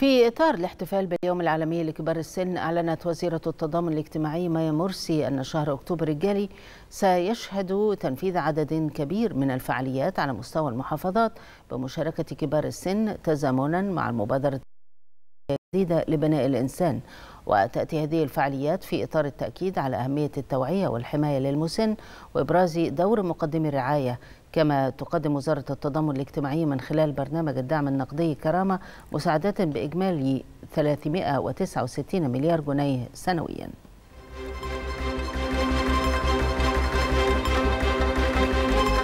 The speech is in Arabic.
في إطار الاحتفال باليوم العالمي لكبار السن أعلنت وزيرة التضامن الاجتماعي مايا مرسي أن شهر أكتوبر الجاري سيشهد تنفيذ عدد كبير من الفعاليات على مستوى المحافظات بمشاركة كبار السن تزامنا مع المبادرة جديدة لبناء الإنسان وتأتي هذه الفعاليات في إطار التأكيد على أهمية التوعية والحماية للمسن وإبراز دور مقدمي الرعاية كما تقدم وزارة التضامن الاجتماعي من خلال برنامج الدعم النقدي كرامة مساعدات بإجمالي 369 مليار جنيه سنوياً